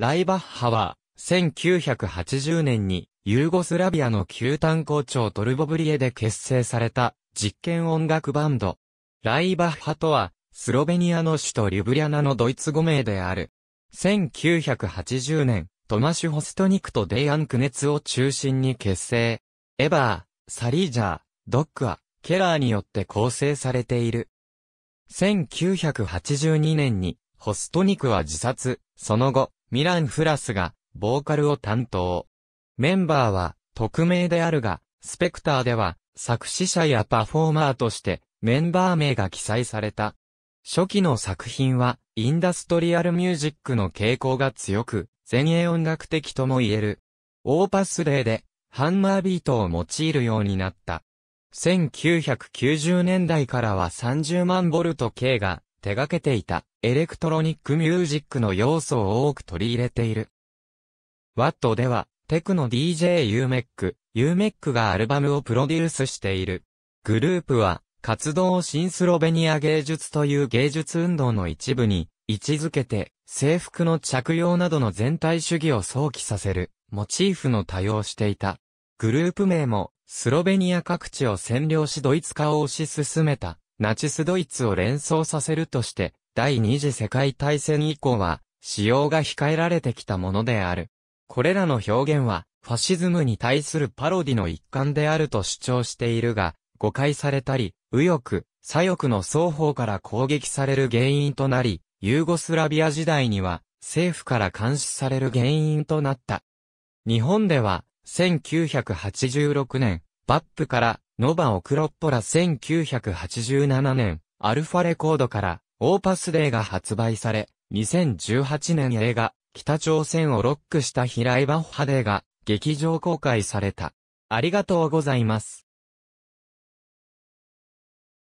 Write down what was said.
ライバッハは、1980年に、ユーゴスラビアの旧炭鉱長トルボブリエで結成された、実験音楽バンド。ライバッハとは、スロベニアの首都リュブリャナのドイツ語名である。1980年、トマシュ・ホストニクとデイアン・クネツを中心に結成。エバー、サリージャー、ドックア、ケラーによって構成されている。1982年に、ホストニクは自殺、その後、ミラン・フラスが、ボーカルを担当。メンバーは、匿名であるが、スペクターでは、作詞者やパフォーマーとして、メンバー名が記載された。初期の作品は、インダストリアルミュージックの傾向が強く、前衛音楽的とも言える。オーパスデーで、ハンマービートを用いるようになった。1990年代からは30万ボルト計が手掛けていたエレクトロニックミュージックの要素を多く取り入れている。ワットでは、テクノ DJ ユーメック、ユーメックがアルバムをプロデュースしている。グループは、活動を新スロベニア芸術という芸術運動の一部に位置づけて、制服の着用などの全体主義を想起させる、モチーフの多用していた。グループ名も、スロベニア各地を占領しドイツ化を推し進めた、ナチスドイツを連想させるとして、第二次世界大戦以降は、使用が控えられてきたものである。これらの表現は、ファシズムに対するパロディの一環であると主張しているが、誤解されたり、右翼、左翼の双方から攻撃される原因となり、ユーゴスラビア時代には、政府から監視される原因となった。日本では、1986年、バップから、ノバオクロッポラ1987年、アルファレコードから、オーパスデーが発売され、2018年映画、北朝鮮をロックした平井バッハデーが、劇場公開された。ありがとうございます。